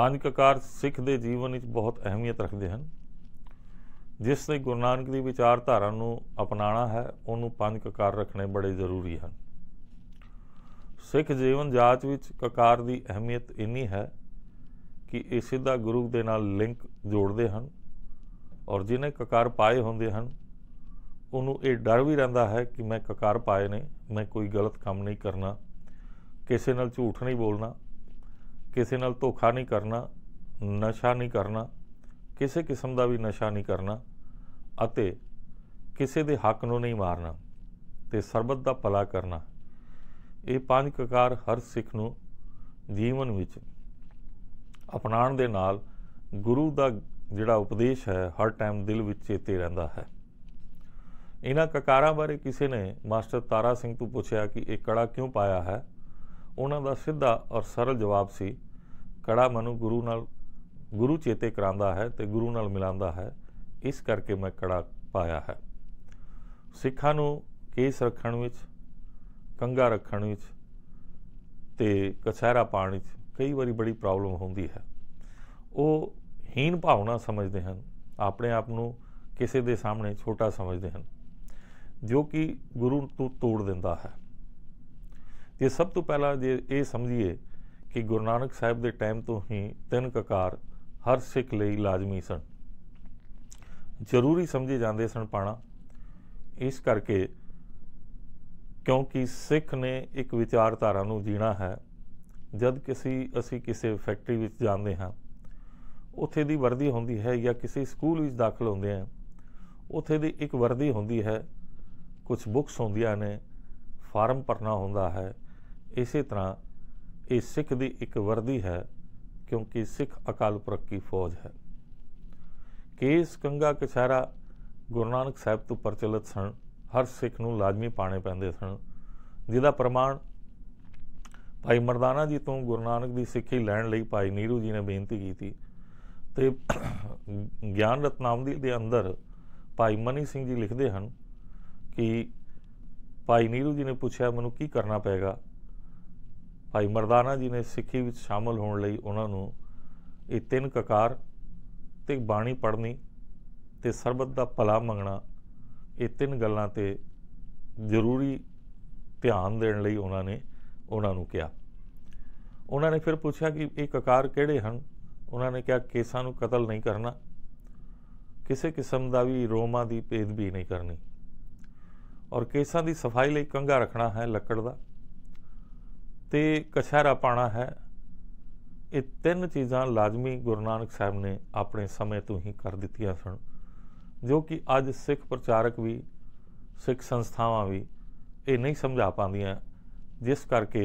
ਪੰਜ ਕਕਾਰ ਸਿੱਖ ਦੇ ਜੀਵਨ ਵਿੱਚ ਬਹੁਤ ਅਹਿਮੀਅਤ ਰੱਖਦੇ ਹਨ ਜਿਸ ਨੇ ਗੁਰੂ ਨਾਨਕ ਦੀ ਵਿਚਾਰਧਾਰਾ ਨੂੰ ਅਪਣਾਣਾ ਹੈ ਉਹਨੂੰ ਪੰਜ ਕਕਾਰ ਰੱਖਣੇ ਬੜੇ ਜ਼ਰੂਰੀ ਹਨ ਸਿੱਖ ਜੀਵਨ ਜਾਚ ਵਿੱਚ ਕਕਾਰ ਦੀ ਅਹਿਮੀਅਤ ਇੰਨੀ ਹੈ ਕਿ ਇਹ ਸਿੱਧਾ ਗੁਰੂ ਦੇ ਨਾਲ ਲਿੰਕ ਜੋੜਦੇ ਹਨ ਔਰ ਜਿਨੇ ਕਕਾਰ ਪਾਏ ਹੁੰਦੇ ਹਨ ਉਹਨੂੰ ਇਹ ਡਰ ਵੀ ਰਹਿੰਦਾ ਹੈ ਕਿ ਮੈਂ ਕਕਾਰ ਪਾਏ ਨੇ ਮੈਂ ਕੋਈ ਗਲਤ ਕੰਮ ਨਹੀਂ ਕਰਨਾ ਕਿਸੇ ਨਾਲ ਝੂਠ ਨਹੀਂ ਬੋਲਣਾ ਕਿਸੇ ਨਾਲ ਧੋਖਾ ਨਹੀਂ ਕਰਨਾ ਨਸ਼ਾ ਨਹੀਂ ਕਰਨਾ ਕਿਸੇ ਕਿਸਮ ਦਾ ਵੀ ਨਸ਼ਾ ਨਹੀਂ ਕਰਨਾ ਅਤੇ ਕਿਸੇ ਦੇ ਹੱਕ ਨੂੰ ਨਹੀਂ ਮਾਰਨਾ ਤੇ ਸਰਬਤ ਦਾ ਭਲਾ ਕਰਨਾ ਇਹ ਪੰਜ ਕਕਾਰ ਹਰ ਸਿੱਖ ਨੂੰ ਜੀਵਨ ਵਿੱਚ ਅਪਣਾਉਣ ਦੇ ਨਾਲ ਗੁਰੂ ਦਾ ਜਿਹੜਾ ਉਪਦੇਸ਼ ਹੈ ਹਰ ਟਾਈਮ ਦਿਲ ਵਿੱਚ ਚੇਤੇ ਰਹਿੰਦਾ ਹੈ ਇਹਨਾਂ ਕਕਾਰਾਂ ਬਾਰੇ ਕਿਸੇ ਨੇ ਮਾਸਟਰ ਤਾਰਾ ਸਿੰਘ ਤੋਂ ਪੁੱਛਿਆ ਕਿ ਇਹ ਕੜਾ ਕਿਉਂ ਪਾਇਆ ਹੈ ਉਹਨਾਂ ਦਾ ਸਿੱਧਾ ਔਰ ਸਰਲ ਜਵਾਬ ਸੀ ਕੜਾ ਮਨੂ ਗੁਰੂ ਨਾਲ ਗੁਰੂ ਚੇਤੇ ਕਰਾਂਦਾ ਹੈ ਤੇ ਗੁਰੂ ਨਾਲ ਮਿਲਾਂਦਾ ਹੈ ਇਸ ਕਰਕੇ ਮੈਂ ਕੜਾ ਪਾਇਆ ਹੈ ਸਿੱਖਾਂ ਨੂੰ ਕੇਸ ਰੱਖਣ ਵਿੱਚ ਕੰਗਾ ਰੱਖਣ ਵਿੱਚ ਤੇ ਕਛਹਿਰਾ ਪਾਣ ਵਿੱਚ ਕਈ ਵਾਰੀ ਬੜੀ ਪ੍ਰੋਬਲਮ ਹੁੰਦੀ ਹੈ ਉਹ ਹੀਨ ਭਾਵਨਾ ਸਮਝਦੇ ਹਨ ਆਪਣੇ ਆਪ ਨੂੰ ਕਿਸੇ ਦੇ ਸਾਹਮਣੇ ਛੋਟਾ ਸਮਝਦੇ ਹਨ ਜੋ ਕਿ ਗੁਰੂ ਨੂੰ ਤੋੜ ਦਿੰਦਾ ਹੈ ਇਹ ਸਭ ਤੋਂ ਪਹਿਲਾਂ ਜੇ ਇਹ ਸਮਝੀਏ ਕਿ ਗੁਰੂ ਨਾਨਕ ਸਾਹਿਬ ਦੇ ਟਾਈਮ ਤੋਂ ਹੀ ਤਿੰਨ ਕਕਾਰ ਹਰ ਸਿੱਖ ਲਈ ਲਾਜ਼ਮੀ ਸਨ ਜ਼ਰੂਰੀ ਸਮਝੇ ਜਾਂਦੇ ਸਨ ਪਾਣਾ ਇਸ ਕਰਕੇ ਕਿਉਂਕਿ ਸਿੱਖ ਨੇ ਇੱਕ ਵਿਚਾਰਧਾਰਾ ਨੂੰ ਜੀਣਾ ਹੈ ਜਦ ਕਿਸੇ ਅਸੀਂ ਕਿਸੇ ਫੈਕਟਰੀ ਵਿੱਚ ਜਾਂਦੇ ਹਾਂ ਉੱਥੇ ਦੀ ਵਰਦੀ ਹੁੰਦੀ ਹੈ ਜਾਂ ਕਿਸੇ ਸਕੂਲ ਵਿੱਚ ਦਾਖਲ ਹੁੰਦੇ ਹਾਂ ਉੱਥੇ ਦੀ ਇੱਕ ਵਰਦੀ ਹੁੰਦੀ ਹੈ ਕੁਝ ਬੁੱਕਸ ਹੁੰਦੀਆਂ ਨੇ ਫਾਰਮ ਭਰਨਾ ਹੁੰਦਾ ਹੈ ਇਸੇ ਤਰ੍ਹਾਂ ਇਹ ਸਿੱਖ ਦੀ ਇੱਕ ਵਰਦੀ ਹੈ ਕਿਉਂਕਿ ਸਿੱਖ ਅਕਾਲ ਪੁਰਖ ਕੀ ਫੌਜ ਹੈ ਕੇਸ ਕੰਗਾ ਕਛਾਰਾ ਗੁਰੂ ਨਾਨਕ ਸਾਹਿਬ ਤੋਂ ਪ੍ਰਚਲਿਤ ਸਨ ਹਰ ਸਿੱਖ ਨੂੰ ਲਾਜ਼ਮੀ ਪਾਣੇ ਪੈਂਦੇ ਸਨ ਜਿਹਦਾ ਪ੍ਰਮਾਣ ਭਾਈ ਮਰਦਾਨਾ ਜੀ ਤੋਂ ਗੁਰੂ ਨਾਨਕ ਦੀ ਸਿੱਖੀ ਲੈਣ ਲਈ ਭਾਈ ਨੀਰੂ ਜੀ ਨੇ ਬੇਨਤੀ ਕੀਤੀ ਤੇ ਗਿਆਨ ਰਤਨਾਵਲੀ ਦੇ ਅੰਦਰ ਭਾਈ ਮਨੀ ਸਿੰਘ ਜੀ ਲਿਖਦੇ ਹਨ ਕਿ ਭਾਈ ਨੀਰੂ ਜੀ ਨੇ ਪੁੱਛਿਆ ਮੈਨੂੰ ਕੀ ਕਰਨਾ ਪਏਗਾ ਭਾਈ ਮਰਦਾਨਾ ਜੀ ਨੇ ਸਿੱਖੀ ਵਿੱਚ ਸ਼ਾਮਲ ਹੋਣ ਲਈ ਉਹਨਾਂ ਨੂੰ ਇਹ ਤਿੰਨ ਕਕਾਰ ਤੇ ਬਾਣੀ ਪੜ੍ਹਨੀ ਤੇ ਸਰਬਤ ਦਾ ਭਲਾ ਮੰਗਣਾ ਇਹ ਤਿੰਨ ਗੱਲਾਂ ਤੇ ਜ਼ਰੂਰੀ ਧਿਆਨ ਦੇਣ ਲਈ ਉਹਨਾਂ ਨੇ ਉਹਨਾਂ ਨੂੰ ਕਿਹਾ ਉਹਨਾਂ ਨੇ ਫਿਰ ਪੁੱਛਿਆ ਕਿ ਇਹ ਕਕਾਰ ਕਿਹੜੇ ਹਨ ਉਹਨਾਂ ਨੇ ਕਿਹਾ ਕੇਸਾਂ ਨੂੰ ਕਤਲ ਨਹੀਂ ਕਰਨਾ ਕਿਸੇ ਕਿਸਮ ਦਾ ਵੀ ਰੋਮਾ ਦੀ ਪੇਦ ਵੀ ਨਹੀਂ ਕਰਨੀ ਔਰ ਕੇਸਾਂ ਦੀ ਸਫਾਈ ਲਈ ਕੰਗਾ ਰੱਖਣਾ ਹੈ ਲੱਕੜ ਦਾ ਤੇ ਕਛਹਿਰਾ ਪਾਣਾ ਹੈ ਇਹ ਤਿੰਨ ਚੀਜ਼ਾਂ ਲਾਜ਼ਮੀ ਗੁਰੂ ਨਾਨਕ ਸਾਹਿਬ ਨੇ ਆਪਣੇ ਸਮੇਂ ਤੋਂ ਹੀ ਕਰ ਦਿੱਤੀਆਂ ਸਨ ਜੋ ਕਿ ਅੱਜ ਸਿੱਖ ਪ੍ਰਚਾਰਕ ਵੀ ਸਿੱਖ ਸੰਸਥਾਵਾਂ ਵੀ ਇਹ ਨਹੀਂ ਸਮਝਾ ਪਾਉਂਦੀਆਂ ਜਿਸ ਕਰਕੇ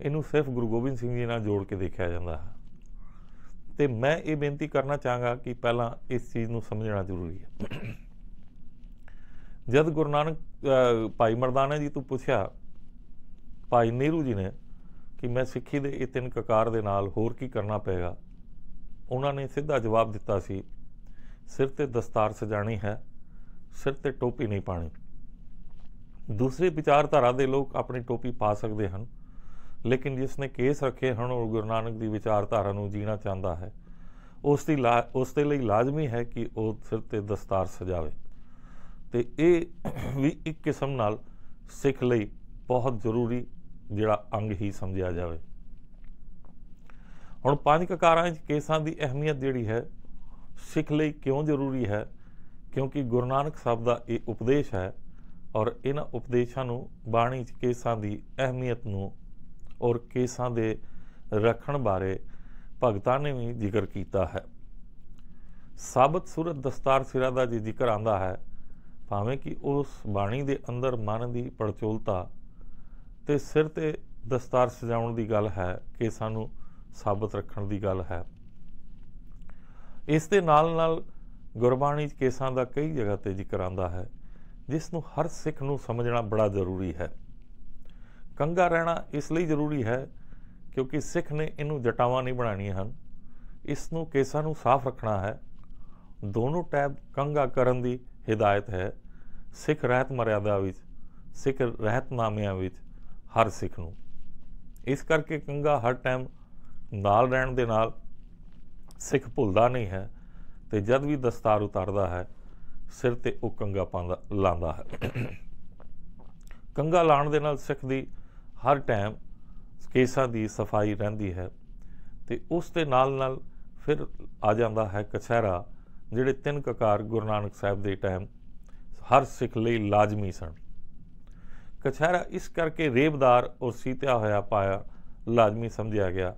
ਇਹਨੂੰ ਸਿਰਫ ਗੁਰੂ ਗੋਬਿੰਦ ਸਿੰਘ ਜੀ ਨਾਲ ਜੋੜ ਕੇ ਦੇਖਿਆ ਜਾਂਦਾ ਹੈ ਤੇ ਮੈਂ ਇਹ ਬੇਨਤੀ ਕਰਨਾ ਚਾਹਾਂਗਾ ਕਿ ਪਹਿਲਾਂ ਇਸ ਚੀਜ਼ ਨੂੰ ਸਮਝਣਾ ਜ਼ਰੂਰੀ ਹੈ ਜਦ ਗੁਰੂ ਨਾਨਕ ਭਾਈ ਮਰਦਾਨਾ ਜੀ ਤੋਂ ਪੁੱਛਿਆ ਭਾਈ ਨੀਰੂ ਜੀ ਨੇ ਕਿ ਮੈਂ ਸਿੱਖੀ ਦੇ ਇਹ ਤਿੰਨ ਕਕਾਰ ਦੇ ਨਾਲ ਹੋਰ ਕੀ ਕਰਨਾ ਪਏਗਾ ਉਹਨਾਂ ਨੇ ਸਿੱਧਾ ਜਵਾਬ ਦਿੱਤਾ ਸੀ ਸਿਰ ਤੇ ਦਸਤਾਰ ਸਜਾਣੀ ਹੈ ਸਿਰ ਤੇ ਟੋਪੀ ਨਹੀਂ ਪਾਣੀ ਦੂਸਰੇ ਵਿਚਾਰਧਾਰਾ ਦੇ ਲੋਕ ਆਪਣੀ ਟੋਪੀ ਪਾ ਸਕਦੇ ਹਨ ਲੇਕਿਨ ਜਿਸ ਨੇ ਕੇਸ ਰੱਖੇ ਹਨ ਉਹ ਗੁਰੂ ਨਾਨਕ ਦੀ ਵਿਚਾਰਧਾਰਾ ਨੂੰ ਜੀਣਾ ਚਾਹੁੰਦਾ ਹੈ ਉਸ ਦੀ ਉਸ ਦੇ ਲਈ ਲਾਜ਼ਮੀ ਹੈ ਕਿ ਉਹ ਸਿਰ ਤੇ ਦਸਤਾਰ ਸਜਾਵੇ ਤੇ ਇਹ ਵੀ ਇੱਕ ਕਿਸਮ ਨਾਲ ਸਿੱਖ ਲਈ ਬਹੁਤ ਜ਼ਰੂਰੀ ਜਿਹੜਾ ਅੰਗ ਹੀ ਸਮਝਿਆ ਜਾਵੇ ਹੁਣ ਪੰਜ ਕਕਾਰਾਂ ਵਿੱਚ ਕੇਸਾਂ ਦੀ ਅਹਿਮੀਅਤ ਜਿਹੜੀ ਹੈ ਸਿੱਖ ਲਈ ਕਿਉਂ ਜ਼ਰੂਰੀ ਹੈ ਕਿਉਂਕਿ ਗੁਰੂ ਨਾਨਕ ਸਾਹਿਬ ਦਾ ਇਹ ਉਪਦੇਸ਼ ਹੈ ਔਰ ਇਹਨਾਂ ਉਪਦੇਸ਼ਾਂ ਨੂੰ ਬਾਣੀ ਚ ਕੇਸਾਂ ਦੀ ਅਹਿਮੀਅਤ ਨੂੰ ਔਰ ਕੇਸਾਂ ਦੇ ਰੱਖਣ ਬਾਰੇ ਭਗਤਾਂ ਨੇ ਵੀ ਜ਼ਿਕਰ ਕੀਤਾ ਹੈ ਸਾਬਤ ਸੂਰਤ ਦਸਤਾਰ ਸਿਰਾ ਦਾ ਜੀ ਜ਼ਿਕਰ ਆਂਦਾ ਹੈ ਭਾਵੇਂ ਕਿ ਉਸ ਬਾਣੀ ਦੇ ਅੰਦਰ ਮਨ ਦੀ ਪਰਚੋਲਤਾ ਤੇ ਸਿਰ ਤੇ ਦਸਤਾਰ ਸਜਾਉਣ ਦੀ ਗੱਲ ਹੈ ਕਿ ਸਾਨੂੰ ਸਾਬਤ ਰੱਖਣ ਦੀ ਗੱਲ ਹੈ ਇਸ ਦੇ ਨਾਲ ਨਾਲ ਗੁਰਬਾਣੀ 'ਚ ਕੇਸਾਂ ਦਾ ਕਈ ਜਗ੍ਹਾ ਤੇ ਜ਼ਿਕਰ ਆਂਦਾ ਹੈ ਜਿਸ ਨੂੰ ਹਰ ਸਿੱਖ ਨੂੰ ਸਮਝਣਾ ਬੜਾ ਜ਼ਰੂਰੀ ਹੈ ਕੰਗਾ ਰਹਿਣਾ ਇਸ ਲਈ ਜ਼ਰੂਰੀ ਹੈ ਕਿਉਂਕਿ ਸਿੱਖ ਨੇ ਇਹਨੂੰ ਜਟਾਵਾਂ ਨਹੀਂ ਬਣਾਣੀਆਂ ਹਨ ਇਸ ਨੂੰ ਕੇਸਾਂ ਨੂੰ ਸਾਫ਼ ਰੱਖਣਾ ਹੈ ਦੋਨੋਂ ਟੈਬ ਕੰਗਾ ਕਰਨ ਦੀ ਹਿਦਾਇਤ ਹੈ ਸਿੱਖ ਰਹਿਤ ਮਰਿਆਦਾ ਵਿੱਚ ਸਿੱਖ ਰਹਿਤ ਨਾਮਿਆਂ ਵਿੱਚ ਹਰ ਸਿੱਖ ਨੂੰ ਇਸ ਕਰਕੇ ਕੰਗਾ ਹਰ ਟਾਈਮ ਨਾਲ ਰਹਿਣ ਦੇ ਨਾਲ ਸਿੱਖ ਭੁੱਲਦਾ ਨਹੀਂ ਹੈ ਤੇ ਜਦ ਵੀ ਦਸਤਾਰ ਉਤਾਰਦਾ ਹੈ ਸਿਰ ਤੇ ਉਹ ਕੰਗਾ ਪਾਉਂਦਾ ਲਾਂਦਾ ਹੈ ਕੰਗਾ ਲਾਣ ਦੇ ਨਾਲ ਸਿੱਖ ਦੀ ਹਰ ਟਾਈਮ ਕੇਸਾਂ ਦੀ ਸਫਾਈ ਰਹਿੰਦੀ ਹੈ ਤੇ ਉਸ ਦੇ ਨਾਲ ਨਾਲ ਫਿਰ ਆ ਜਾਂਦਾ ਹੈ ਕਛਹਿਰਾ ਜਿਹੜੇ ਤਿੰਨ ਕਕਾਰ ਗੁਰੂ ਨਾਨਕ ਸਾਹਿਬ ਦੇ ਟਾਈਮ ਹਰ ਸਿੱਖ ਲਈ ਲਾਜ਼ਮੀ ਸਨ ਕਛਹਿਰਾ ਇਸ ਕਰਕੇ ਰੇਬਦਾਰ ਔਰ ਸੀਤਿਆ ਹੋਇਆ ਪਾਇਆ ਲਾਜ਼ਮੀ ਸਮਝਿਆ ਗਿਆ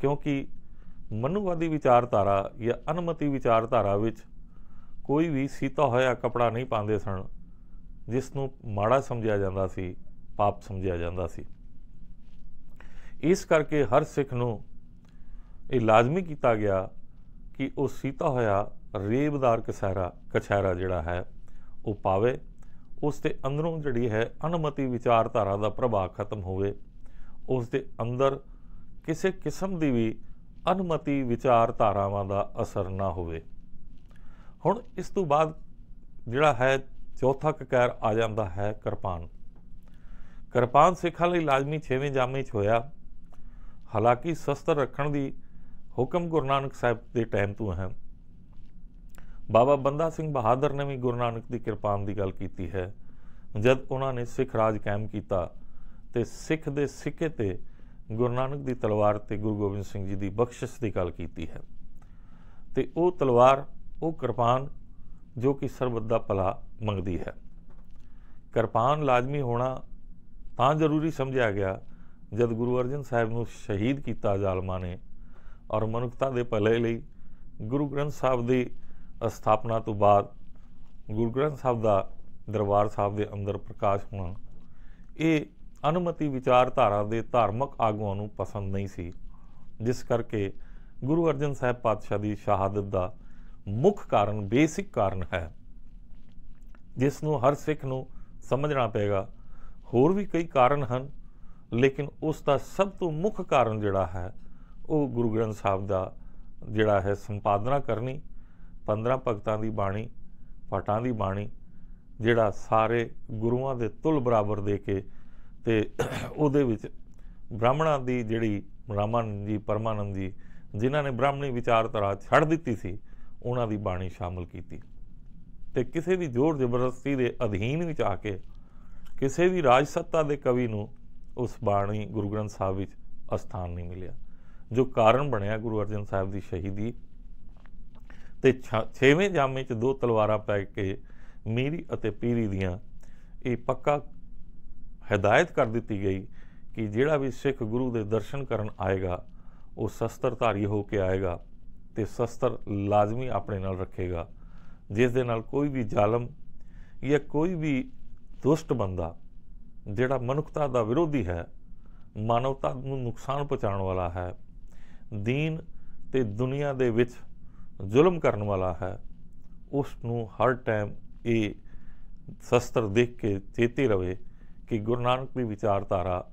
ਕਿਉਂਕਿ ਮਨੁਵਾਦੀ ਵਿਚਾਰਧਾਰਾ ਜਾਂ ਅਨਮਤੀ ਵਿਚਾਰਧਾਰਾ ਵਿੱਚ ਕੋਈ ਵੀ ਸੀਤਾ ਹੋਇਆ ਕਪੜਾ ਨਹੀਂ ਪਾਉਂਦੇ ਸਨ ਜਿਸ ਨੂੰ ਮਾੜਾ ਸਮਝਿਆ ਜਾਂਦਾ ਸੀ ਪਾਪ ਸਮਝਿਆ ਜਾਂਦਾ ਸੀ ਇਸ ਕਰਕੇ ਹਰ ਸਿੱਖ ਨੂੰ ਇਹ ਲਾਜ਼ਮੀ ਕੀਤਾ ਗਿਆ ਕਿ ਉਹ ਸੀਤਾ ਹੋਇਆ ਰੇਬਦਾਰ ਕਛਹਿਰਾ ਕਛਹਿਰਾ ਜਿਹੜਾ ਹੈ ਉਹ ਪਾਵੇ ਉਸ ਦੇ ਅੰਦਰੋਂ ਜਿਹੜੀ ਹੈ ਅਨਮਤੀ ਵਿਚਾਰਧਾਰਾ ਦਾ ਪ੍ਰਭਾਵ ਖਤਮ ਹੋਵੇ ਉਸ ਦੇ ਅੰਦਰ ਕਿਸੇ ਕਿਸਮ ਦੀ ਵੀ ਅਨਮਤੀ ਵਿਚਾਰਧਾਰਾਵਾਂ ਦਾ ਅਸਰ ਨਾ ਹੋਵੇ ਹੁਣ ਇਸ ਤੋਂ ਬਾਅਦ ਜਿਹੜਾ ਹੈ ਚੌਥਾ ਕਕਰ ਆ ਜਾਂਦਾ ਹੈ ਕਿਰਪਾਨ ਕਿਰਪਾਨ ਸਿੱਖਾਂ ਲਈ ਲਾਜ਼ਮੀ 6ਵੇਂ ਜਾਮੇ 'ਚ ਹੋਇਆ ਹਾਲਾਂਕਿ ਸ਼ਸਤਰ ਰੱਖਣ ਦੀ ਹੁਕਮ ਗੁਰੂ ਨਾਨਕ ਸਾਹਿਬ ਦੇ ਟਾਈਮ ਤੋਂ ਹੈ ਬਾਬਾ ਬੰਦਾ ਸਿੰਘ ਬਹਾਦਰ ਨੇ ਵੀ ਗੁਰੂ ਨਾਨਕ ਦੀ ਕਿਰਪਾਨ ਦੀ ਗੱਲ ਕੀਤੀ ਹੈ ਜਦ ਉਹਨਾਂ ਨੇ ਸਿੱਖ ਰਾਜ ਕਾਇਮ ਕੀਤਾ ਤੇ ਸਿੱਖ ਦੇ ਸਿੱਕੇ ਤੇ ਗੁਰੂ ਨਾਨਕ ਦੀ ਤਲਵਾਰ ਤੇ ਗੁਰੂ ਗੋਬਿੰਦ ਸਿੰਘ ਜੀ ਦੀ ਬਖਸ਼ਿਸ਼ ਦੀ ਗੱਲ ਕੀਤੀ ਹੈ ਤੇ ਉਹ ਤਲਵਾਰ ਉਹ ਕਿਰਪਾਨ ਜੋ ਕਿ ਸਰਬੱਤ ਦਾ ਭਲਾ ਮੰਗਦੀ ਹੈ ਕਿਰਪਾਨ ਲਾਜ਼ਮੀ ਹੋਣਾ ਤਾਂ ਜ਼ਰੂਰੀ ਸਮਝਿਆ ਗਿਆ ਜਦ ਗੁਰੂ ਅਰਜਨ ਸਾਹਿਬ ਨੂੰ ਸ਼ਹੀਦ ਕੀਤਾ ਜ਼ਾਲਮਾਂ ਨੇ ਔਰ ਮਨੁੱਖਤਾ ਦੇ ਭਲੇ ਲਈ ਗੁਰੂ ਗ੍ਰੰਥ ਸਾਹਿਬ ਦੀ ਸਥਾਪਨਾ ਤੋਂ ਬਾਅਦ ਗੁਰੂ ਗ੍ਰੰਥ ਸਾਹਿਬ ਦਾ ਦਰਬਾਰ ਸਾਹਿਬ ਦੇ ਅੰਦਰ ਪ੍ਰਕਾਸ਼ ਹੋਣਾ ਇਹ ਅਨੁਮਤੀ ਵਿਚਾਰਧਾਰਾ ਦੇ ਧਾਰਮਿਕ ਆਗੂਆਂ ਨੂੰ ਪਸੰਦ ਨਹੀਂ ਸੀ ਜਿਸ ਕਰਕੇ ਗੁਰੂ ਅਰਜਨ ਸਾਹਿਬ ਪਾਤਸ਼ਾਹ ਦੀ ਸ਼ਹਾਦਤ ਦਾ ਮੁੱਖ ਕਾਰਨ ਬੇਸਿਕ ਕਾਰਨ ਹੈ ਜਿਸ ਨੂੰ ਹਰ ਸਿੱਖ ਨੂੰ ਸਮਝਣਾ ਪਏਗਾ ਹੋਰ ਵੀ ਕਈ ਕਾਰਨ ਹਨ ਲੇਕਿਨ ਉਸ ਦਾ ਸਭ ਤੋਂ ਮੁੱਖ ਕਾਰਨ ਜਿਹੜਾ ਹੈ ਉਹ ਗੁਰੂ ਗ੍ਰੰਥ ਸਾਹਿਬ ਦਾ ਜਿਹੜਾ ਹੈ ਸੰਪਾਦਨਾ ਕਰਨੀ 15 ਭਗਤਾਂ ਦੀ ਬਾਣੀ ਫਟਾਂ ਦੀ ਬਾਣੀ ਜਿਹੜਾ ਸਾਰੇ ਗੁਰੂਆਂ ਦੇ ਤੁਲ ਬਰਾਬਰ ਦੇ ਕੇ ਤੇ ਉਹਦੇ ਵਿੱਚ ਬ੍ਰਾਹਮਣਾਂ ਦੀ ਜਿਹੜੀ ਰਾਮਾਨੰਦ ਜੀ ਪਰਮਾਨੰਦ ਜੀ ਜਿਨ੍ਹਾਂ ਨੇ ਬ੍ਰਾਹਮਣੀ ਵਿਚਾਰਧਾਰਾ ਛੱਡ ਦਿੱਤੀ ਸੀ ਉਹਨਾਂ ਦੀ ਬਾਣੀ ਸ਼ਾਮਲ ਕੀਤੀ ਤੇ ਕਿਸੇ ਵੀ ਜ਼ੋਰ ਜ਼ਬਰਦਸਤੀ ਦੇ ਅਧੀਨ ਵਿੱਚ ਆ ਕੇ ਕਿਸੇ ਵੀ ਰਾਜ ਸੱਤਾ ਦੇ ਕਵੀ ਨੂੰ ਉਸ ਬਾਣੀ ਗੁਰੂ ਗ੍ਰੰਥ ਸਾਹਿਬ ਵਿੱਚ ਅਸਥਾਨ ਨਹੀਂ ਮਿਲਿਆ ਜੋ ਕਾਰਨ ਬਣਿਆ ਗੁਰੂ ਅਰਜਨ ਸਾਹਿਬ ਦੀ ਸ਼ਹੀਦੀ ਤੇ 6ਵੇਂ ਜਾਮੇ 'ਚ ਦੋ ਤਲਵਾਰਾਂ ਪੈ ਕੇ ਮੀਰੀ ਅਤੇ ਪੀਰੀ ਦੀਆਂ ਇਹ ਪੱਕਾ ਹਦਾਇਤ ਕਰ ਦਿੱਤੀ ਗਈ ਕਿ ਜਿਹੜਾ ਵੀ ਸਿੱਖ ਗੁਰੂ ਦੇ ਦਰਸ਼ਨ ਕਰਨ ਆਏਗਾ ਉਹ ਸ਼ਸਤਰਧਾਰੀ ਹੋ ਕੇ ਆਏਗਾ ਤੇ ਸ਼ਸਤਰ ਲਾਜ਼ਮੀ ਆਪਣੇ ਨਾਲ ਰੱਖੇਗਾ ਜਿਸ ਦੇ ਨਾਲ ਕੋਈ ਵੀ ਜ਼ਾਲਮ ਜਾਂ ਕੋਈ ਵੀ ਦੁਸ਼ਟ ਬੰਦਾ ਜਿਹੜਾ ਮਨੁੱਖਤਾ ਦਾ ਵਿਰੋਧੀ ਹੈ ਮਾਨਵਤਾ ਨੂੰ ਨੁਕਸਾਨ ਪਹੁੰਚਾਉਣ ਵਾਲਾ ਹੈ ਦੀਨ ਤੇ ਦੁਨੀਆ ਦੇ ਵਿੱਚ ਜ਼ੁਲਮ ਕਰਨ ਵਾਲਾ ਹੈ ਉਸ ਨੂੰ ਹਰ ਟਾਈਮ ਇਹ ਸ਼ਸਤਰ ਦੇਖ ਕੇ ਚੇਤੇ ਰਵੇ ਕਿ ਗੁਰੂ ਨਾਨਕ ਦੀ ਵਿਚਾਰਧਾਰਾ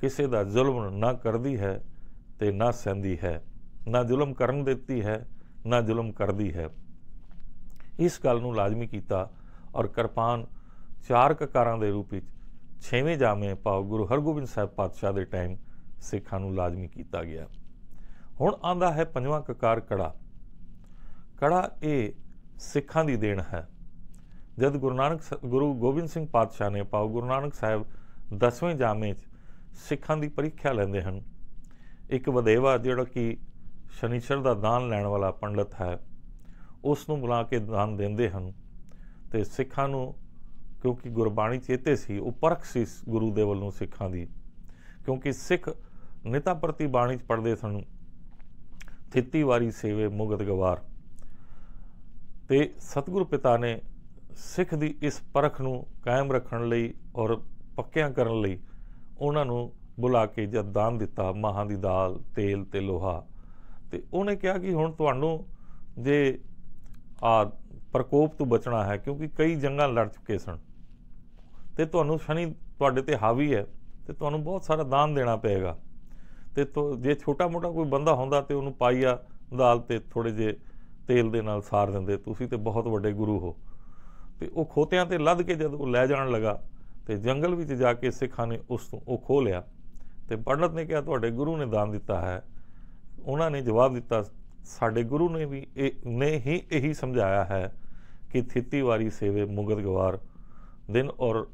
ਕਿਸੇ ਦਾ ਜ਼ੁਲਮ ਨਾ ਕਰਦੀ ਹੈ ਤੇ ਨਾ ਸਹਿੰਦੀ ਹੈ ਨਾ ਜ਼ੁਲਮ ਕਰਨ ਦਿੱਤੀ ਹੈ ਨਾ ਜ਼ੁਲਮ ਕਰਦੀ ਹੈ ਇਸ ਗੱਲ ਨੂੰ ਲਾਜ਼ਮੀ ਕੀਤਾ ਔਰ ਕਿਰਪਾਨ ਚਾਰ ਕਕਾਰਾਂ ਦੇ ਰੂਪ ਵਿੱਚ ਛੇਵੇਂ ਜਾਮੇ ਪਾਉ ਗੁਰੂ ਹਰਗੋਬਿੰਦ ਸਾਹਿਬ ਪਾਤਸ਼ਾਹ ਦੇ ਟਾਈਮ ਸਿੱਖਾਂ ਨੂੰ ਲਾਜ਼ਮੀ ਕੀਤਾ ਗਿਆ ਹੁਣ ਆਂਦਾ ਹੈ ਪੰਜਵਾਂ ਕਕਾਰ ਕੜਾ ਕੜਾ ਇਹ ਸਿੱਖਾਂ ਦੀ ਦੇਣ ਹੈ ਜਦ ਗੁਰੂ ਨਾਨਕ ਗੁਰੂ ਗੋਬਿੰਦ ਸਿੰਘ ਪਾਤਸ਼ਾਹ ਨੇ ਪਾਉ ਗੁਰੂ ਨਾਨਕ ਸਾਹਿਬ 10ਵੇਂ ਜਾਮੇ 'ਚ ਸਿੱਖਾਂ ਦੀ ਪ੍ਰੀਖਿਆ ਲੈਂਦੇ ਹਨ ਇੱਕ ਵਦੇਵਾ ਜਿਹੜਾ ਕਿ ਸ਼ਨੀਚਰ ਦਾ ਦਾਨ ਲੈਣ ਵਾਲਾ ਪੰਡਤ ਹੈ ਉਸ ਨੂੰ ਬੁਲਾ ਕੇ ਦਾਨ ਦਿੰਦੇ ਹਨ ਤੇ ਸਿੱਖਾਂ ਨੂੰ ਕਿਉਂਕਿ ਗੁਰਬਾਣੀ ਚੇਤੇ ਸੀ ਉਹ ਪਰਖ ਸੀ ਗੁਰੂ ਦੇ ਵੱਲੋਂ ਸਿੱਖਾਂ ਦੀ ਕਿਉਂਕਿ ਸਿੱਖ ਨਿਤਾ ਪ੍ਰਤੀ ਬਾਣੀ ਚ ਪੜਦੇ ਸਨ ਥਿੱਤੀ ਵਾਰੀ ਸੇਵੇ ਮੁਗਤ ਗਵਾਰ ਤੇ ਸਤਿਗੁਰੂ ਪਿਤਾ ਨੇ ਸਿੱਖ ਦੀ ਇਸ ਪਰਖ ਨੂੰ ਕਾਇਮ ਰੱਖਣ ਲਈ ਔਰ ਪੱਕਿਆਂ ਕਰਨ ਲਈ ਉਹਨਾਂ ਨੂੰ ਬੁਲਾ ਕੇ ਜਦ ਦਾਨ ਦਿੱਤਾ ਮਾਹਾਂ ਦੀ ਦਾਲ ਤੇਲ ਤੇ ਲੋਹਾ ਤੇ ਉਹਨੇ ਕਿਹਾ ਕਿ ਹੁਣ ਤੁਹਾਨੂੰ ਜੇ ਆ ਪ੍ਰਕੋਪ ਤੋਂ ਬਚਣਾ ਹੈ ਕਿਉਂਕਿ ਕਈ ਜੰਗਾਂ ਲੜ ਚੁੱਕੇ ਸਨ ਤੇ ਤੁਹਾਨੂੰ ਸ਼ਨੀ ਤੁਹਾਡੇ ਤੇ ਹਾਵੀ ਹੈ ਤੇ ਤੁਹਾਨੂੰ ਬਹੁਤ ਸਾਰਾ ਦਾਨ ਦੇਣਾ ਪਏਗਾ ਤੇ ਜੇ ਛੋਟਾ ਮੋਟਾ ਕੋਈ ਬੰਦਾ ਹੁੰਦਾ ਤੇ ਉਹਨੂੰ ਪਾਈਆ ਦਾਲ ਤੇ ਥੋੜੇ ਜੇ ਤੇਲ ਦੇ ਨਾਲ ਸਾਰ ਦਿੰਦੇ ਤੁਸੀਂ ਤੇ ਬਹੁਤ ਵੱਡੇ ਗੁਰੂ ਹੋ ਤੇ ਉਹ ਖੋਤਿਆਂ ਤੇ ਲੱਦ ਕੇ ਜਦ ਉਹ ਲੈ ਜਾਣ ਲਗਾ ਤੇ ਜੰਗਲ ਵਿੱਚ ਜਾ ਕੇ ਸਿੱਖਾਂ ਨੇ ਉਸ ਤੋਂ ਉਹ ਖੋ ਲਿਆ ਤੇ ਪੰਡਤ ਨੇ ਕਿਹਾ ਤੁਹਾਡੇ ਗੁਰੂ ਨੇ ਦਾਨ ਦਿੱਤਾ ਹੈ ਉਹਨਾਂ ਨੇ ਜਵਾਬ ਦਿੱਤਾ ਸਾਡੇ ਗੁਰੂ ਨੇ ਵੀ ਇਹ ਨੇ ਹੀ ਇਹੀ ਸਮਝਾਇਆ ਹੈ ਕਿ ਥਿੱਤੀ ਵਾਰੀ ਸੇਵੇ ਮੁਗਦ ਗਵਾਰ ਦਿਨ ਔਰ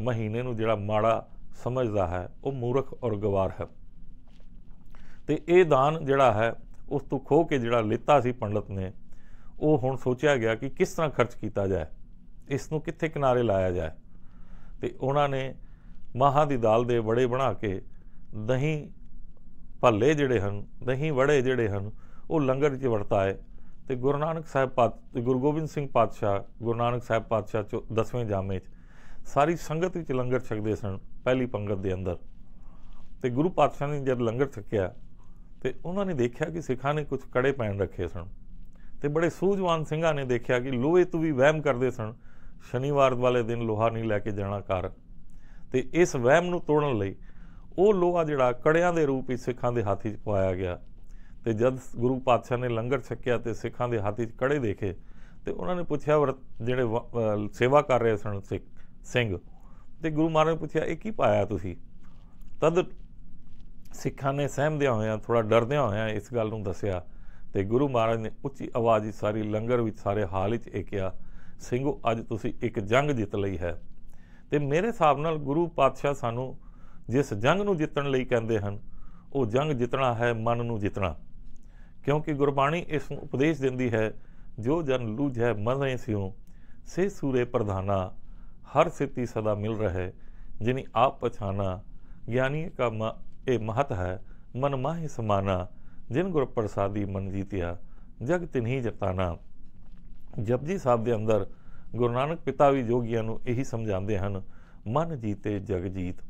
ਮਹੀਨੇ ਨੂੰ ਜਿਹੜਾ ਮਾੜਾ ਸਮਝਦਾ ਹੈ ਉਹ ਮੂਰਖ ਔਰ ਗਵਾਰ ਹੈ ਤੇ ਇਹ ਦਾਨ ਜਿਹੜਾ ਹੈ ਉਸ ਤੋਂ ਖੋ ਕੇ ਜਿਹੜਾ ਲਿੱਤਾ ਸੀ ਪੰਡਤ ਨੇ ਉਹ ਹੁਣ ਸੋਚਿਆ ਗਿਆ ਕਿ ਕਿਸ ਤਰ੍ਹਾਂ ਖਰਚ ਕੀਤਾ ਜਾਏ ਇਸ ਨੂੰ ਕਿੱਥੇ ਕਿਨਾਰੇ ਲਾਇਆ ਜਾਏ ਤੇ ਉਹਨਾਂ ਨੇ ਮਾਹਾਂ ਦੀ ਦਾਲ ਦੇ ਵੜੇ ਬਣਾ ਕੇ ਦਹੀਂ ਭੱਲੇ ਜਿਹੜੇ ਹਨ ਦਹੀਂ ਵੜੇ ਜਿਹੜੇ ਹਨ ਉਹ ਲੰਗਰ ਵਿੱਚ ਵਰਤਾਏ ਤੇ ਗੁਰੂ ਨਾਨਕ ਸਾਹਿਬ ਪਾਤ ਗੁਰੂ ਗੋਬਿੰਦ ਸਿੰਘ ਪਾਤਸ਼ਾਹ ਗੁਰੂ ਨਾਨਕ ਸਾਹਿਬ ਪਾਤਸ਼ਾਹ 10ਵੇਂ ਜਾਮੇ 'ਚ ਸਾਰੀ ਸੰਗਤ ਵਿੱਚ ਲੰਗਰ ਛਕਦੇ ਸਨ ਪਹਿਲੀ ਪੰਗਤ ਦੇ ਅੰਦਰ ਤੇ ਗੁਰੂ ਪਾਤਸ਼ਾਹ ਨੇ ਜਦ ਲੰਗਰ ਛਕਿਆ ਤੇ ਉਹਨਾਂ ਨੇ ਦੇਖਿਆ ਕਿ ਸਿੱਖਾਂ ਨੇ ਕੁਝ ਕੜੇ ਪੈਣ ਰੱਖੇ ਸਨ ਤੇ ਬੜੇ ਸੂਝਵਾਨ ਸਿੰਘਾਂ ਨੇ ਦੇਖਿਆ ਕਿ ਲੋਹੇ ਤੋਂ ਵੀ ਵਹਿਮ ਕਰਦੇ ਸਨ ਸ਼ਨੀਵਾਰ ਵਾਲੇ ਦਿਨ ਲੋਹਾ ਨਹੀਂ ਲੈ ਕੇ ਜਾਣਾ ਕਰ ਤੇ ਇਸ ਵਹਿਮ ਨੂੰ ਤੋੜਨ ਲਈ ਉਹ ਲੋਹਾ ਜਿਹੜਾ ਕੜਿਆਂ ਦੇ ਰੂਪ ਵਿੱਚ ਸਿੱਖਾਂ ਦੇ ਹੱਥ 'ਚ ਪਾਇਆ ਗਿਆ ਤੇ ਜਦ ਗੁਰੂ ਪਾਤਸ਼ਾਹ ਨੇ ਲੰਗਰ ਛਕਿਆ ਤੇ ਸਿੱਖਾਂ ਦੇ ਹੱਥ 'ਚ ਕੜੇ ਦੇਖੇ ਤੇ ਉਹਨਾਂ ਨੇ ਪੁੱਛਿਆ ਜਿਹੜੇ ਸੇਵਾ ਕਰ ਰਹੇ ਸਨ ਸਿੱਖ ਸਿੰਘ ਤੇ ਗੁਰੂ ਮਹਾਰਾਜ ਨੇ ਪੁੱਛਿਆ ਇਹ ਕੀ ਪਾਇਆ ਤੁਸੀਂ ਤਦ ਸਿੱਖਾਂ ਨੇ ਸਹਿਮਦਿਆਂ ਹੋਇਆਂ ਥੋੜਾ ਡਰਦਿਆਂ ਹੋਇਆਂ ਇਸ ਗੱਲ ਨੂੰ ਦੱਸਿਆ ਤੇ ਗੁਰੂ ਮਹਾਰਾਜ ਨੇ ਉੱਚੀ ਆਵਾਜ਼ ਵਿੱਚ ਸਾਰੀ ਲੰਗਰ ਵਿੱਚ ਸਾਰੇ ਹਾਲ ਵਿੱਚ ਇਹ ਕਿਹਾ ਸਿੰਘੋ ਅੱਜ ਤੁਸੀਂ ਇੱਕ ਜੰਗ ਜਿੱਤ ਲਈ ਹੈ ਤੇ ਮੇਰੇ ਹਿਸਾਬ ਨਾਲ ਗੁਰੂ ਪਾਤਸ਼ਾਹ ਸਾਨੂੰ ਜਿਸ ਜੰਗ ਨੂੰ ਜਿੱਤਣ ਲਈ ਕਹਿੰਦੇ ਹਨ ਉਹ ਜੰਗ ਜਿੱਤਣਾ ਹੈ ਮਨ ਨੂੰ ਜਿੱਤਣਾ ਕਿਉਂਕਿ ਗੁਰਬਾਣੀ ਇਸ ਨੂੰ ਉਪਦੇਸ਼ ਦਿੰਦੀ ਹੈ ਜੋ ਜਨ ਲੂਝੈ ਮਨ ਰਹੇ ਸਿਉ ਸੇ ਸੂਰੇ ਪ੍ਰਧਾਨਾ ਹਰ ਸਿੱਤੀ ਸਦਾ ਮਿਲ ਰਹੇ ਜਿਨੀ ਆਪ ਪਛਾਨਾ ਗਿਆਨੀ ਕਾ ਇਹ ਮਹਤ ਹੈ ਮਨ ਮਾਹੀ ਸਮਾਨਾ ਜਿਨ ਗੁਰ ਪ੍ਰਸਾਦੀ ਮਨ ਜੀਤਿਆ ਜਗ ਤਿਨਹੀ ਜਤਾਨਾ ਜਪਜੀ ਸਾਹਿਬ ਦੇ ਅੰਦਰ ਗੁਰੂ ਨਾਨਕ ਪਿਤਾ ਵੀ ਜੋਗੀਆਂ ਨੂੰ ਇਹੀ ਸਮਝਾਉਂਦੇ ਹਨ ਮਨ ਜੀਤੇ ਜਗ ਜੀਤ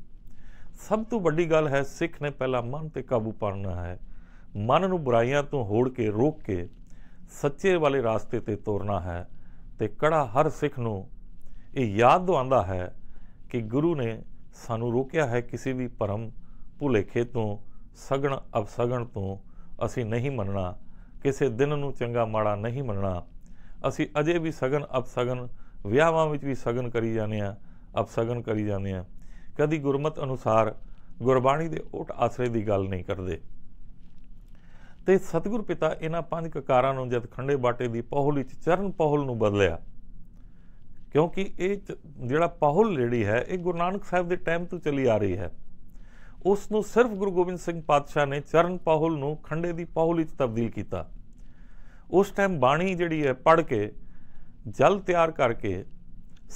ਸਭ ਤੋਂ ਵੱਡੀ ਗੱਲ ਹੈ ਸਿੱਖ ਨੇ ਪਹਿਲਾਂ ਮਨ ਤੇ ਕਾਬੂ ਪਾਣਾ ਹੈ ਮਨ ਨੂੰ ਬੁਰਾਈਆਂ ਤੋਂ ਹੋੜ ਕੇ ਰੋਕ ਕੇ ਸੱਚੇ ਵਾਲੇ ਰਾਸਤੇ ਤੇ ਤੋਰਨਾ ਹੈ ਤੇ ਕੜਾ ਹਰ ਸਿੱਖ ਨੂੰ ਇਹ ਯਾਦ ਦਵਾਉਂਦਾ ਹੈ ਕਿ ਗੁਰੂ ਨੇ ਸਾਨੂੰ ਰੋਕਿਆ ਹੈ ਕਿਸੇ ਵੀ ਪਰਮ ਭੁਲੇਖੇ ਤੋਂ ਸਗਣ ਅਪਸਗਣ ਤੋਂ ਅਸੀਂ ਨਹੀਂ ਮੰਨਣਾ ਕਿਸੇ ਦਿਨ ਨੂੰ ਚੰਗਾ ਮਾੜਾ ਨਹੀਂ ਮੰਨਣਾ ਅਸੀਂ ਅਜੇ ਵੀ ਸਗਣ ਅਪਸਗਣ ਵਿਆਹਾਂ ਵਿੱਚ ਵੀ ਸਗਣ ਕਰੀ ਜਾਂਦੇ ਆ ਅਪਸਗਣ ਕਰੀ ਜਾਂਦੇ ਆ ਕਦੀ ਗੁਰਮਤ ਅਨੁਸਾਰ ਗੁਰਬਾਣੀ ਦੇ ਓਟ ਆਸਰੇ ਦੀ ਗੱਲ ਨਹੀਂ ਕਰਦੇ ਤੇ ਸਤਿਗੁਰ ਪਿਤਾ ਇਹਨਾਂ ਪੰਜ ਕਕਾਰਾਂ ਨੂੰ ਜਦ ਖੰਡੇ ਬਾਟੇ ਦੀ ਪਹੁਲ ਵਿੱਚ ਚਰਨ ਪਹੁਲ ਨੂੰ ਬਦਲਿਆ ਕਿਉਂਕਿ ਇਹ ਜਿਹੜਾ ਪਹੁਲ ਲੇੜੀ ਹੈ ਇਹ ਗੁਰੂ ਨਾਨਕ ਸਾਹਿਬ ਦੇ ਟਾਈਮ ਤੋਂ ਚੱਲੀ ਆ ਰਹੀ ਹੈ ਉਸ ਨੂੰ ਸਿਰਫ ਗੁਰੂ ਗੋਬਿੰਦ ਸਿੰਘ ਪਾਤਸ਼ਾਹ ਨੇ ਚਰਨ ਪਾਹੁਲ ਨੂੰ ਖੰਡੇ ਦੀ ਪਾਹੁਲ ਵਿੱਚ ਤਬਦੀਲ ਕੀਤਾ ਉਸ ਟਾਈਮ ਬਾਣੀ ਜਿਹੜੀ ਹੈ ਪੜ ਕੇ ਜਲ ਤਿਆਰ ਕਰਕੇ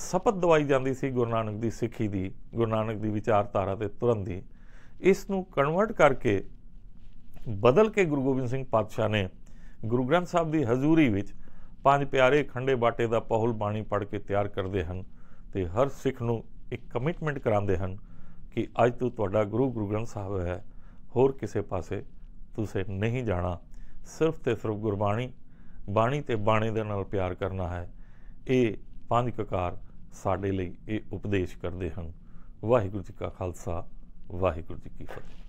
ਸਪਤ ਦਵਾਈ ਜਾਂਦੀ ਸੀ ਗੁਰੂ ਨਾਨਕ ਦੀ ਸਿੱਖੀ ਦੀ ਗੁਰੂ ਨਾਨਕ ਦੀ ਵਿਚਾਰਧਾਰਾ ਤੇ ਤੁਰੰਤ ਦੀ ਇਸ ਨੂੰ ਕਨਵਰਟ ਕਰਕੇ ਬਦਲ ਕੇ ਗੁਰੂ ਗੋਬਿੰਦ ਸਿੰਘ ਪਾਤਸ਼ਾਹ ਨੇ ਗੁਰੂ ਗ੍ਰੰਥ ਸਾਹਿਬ ਦੀ ਹਜ਼ੂਰੀ ਵਿੱਚ ਪੰਜ ਪਿਆਰੇ ਖੰਡੇ ਬਾਟੇ ਦਾ ਪਹੁਲ ਬਾਣੀ ਪੜ ਕੇ ਤਿਆਰ ਕਰਦੇ ਹਨ ਤੇ ਹਰ ਸਿੱਖ ਨੂੰ ਇੱਕ ਕਮਿਟਮੈਂਟ ਕਰਾਉਂਦੇ ਹਨ ਕਿ ਅੱਜ ਤੂੰ ਤੁਹਾਡਾ ਗੁਰੂ ਗੁਰੂ ਗ੍ਰੰਥ ਸਾਹਿਬ ਹੈ ਹੋਰ ਕਿਸੇ ਪਾਸੇ ਤੁਸੀਂ ਨਹੀਂ ਜਾਣਾ ਸਿਰਫ ਤੇ ਸਿਰਫ ਗੁਰਬਾਣੀ ਬਾਣੀ ਤੇ ਬਾਣੇ ਦੇ ਨਾਲ ਪਿਆਰ ਕਰਨਾ ਹੈ ਇਹ ਪੰਜ ਕਕਾਰ ਸਾਡੇ ਲਈ ਇਹ ਉਪਦੇਸ਼ ਕਰਦੇ ਹਨ ਵਾਹਿਗੁਰੂ ਜੀ ਕਾ ਖਾਲਸਾ ਵਾਹਿਗੁਰੂ ਜੀ ਕੀ ਫਤਿਹ